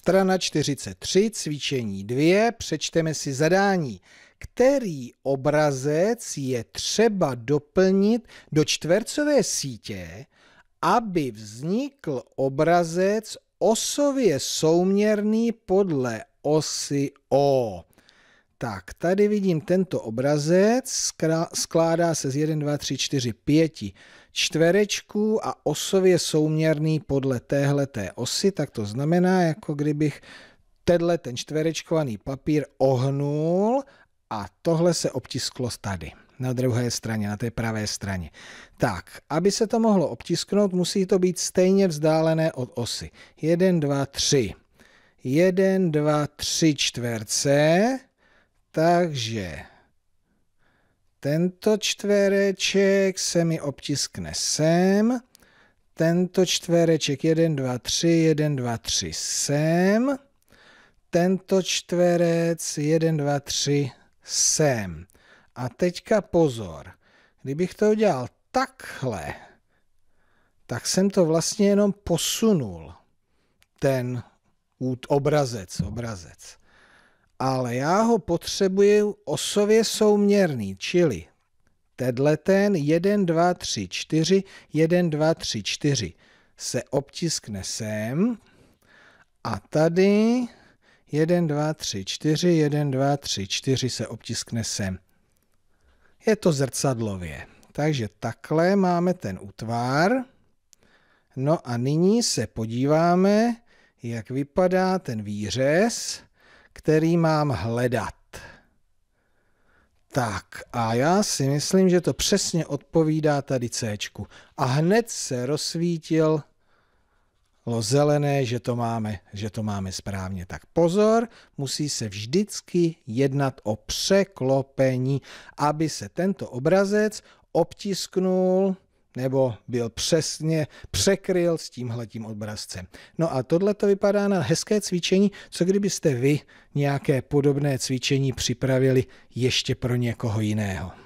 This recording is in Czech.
Strana 43, cvičení 2, přečteme si zadání. Který obrazec je třeba doplnit do čtvercové sítě, aby vznikl obrazec osově souměrný podle osy O? Tak, tady vidím tento obrazec, skládá se z 1, 2, 3, 4, 5 čtverečků a osově souměrný podle téhle té osy, tak to znamená, jako kdybych tenhle ten čtverečkovaný papír ohnul a tohle se obtisklo tady, na druhé straně, na té pravé straně. Tak, aby se to mohlo obtisknout, musí to být stejně vzdálené od osy. 1, 2, 3. 1, 2, 3 čtverce, takže tento čtvereček se mi obtiskne sem, tento čtvereček 1, 2, 3, 1, 2, 3 sem, tento čtverec 1, 2, 3 sem. A teďka pozor, kdybych to udělal takhle, tak jsem to vlastně jenom posunul, ten obrazec, obrazec ale já ho potřebuji osově souměrný, čili tenhle ten 1, 2, 3, 4, 1, 2, 3, 4 se obtiskne sem a tady 1, 2, 3, 4, 1, 2, 3, 4 se obtiskne sem. Je to zrcadlově. Takže takhle máme ten útvar. No a nyní se podíváme, jak vypadá ten výřez který mám hledat. Tak a já si myslím, že to přesně odpovídá tady C. A hned se rozsvítil zelené, že to máme, že to máme správně. Tak pozor, musí se vždycky jednat o překlopení, aby se tento obrazec obtisknul nebo byl přesně překryl s tímhletím obrazcem. No a tohle to vypadá na hezké cvičení, co kdybyste vy nějaké podobné cvičení připravili ještě pro někoho jiného.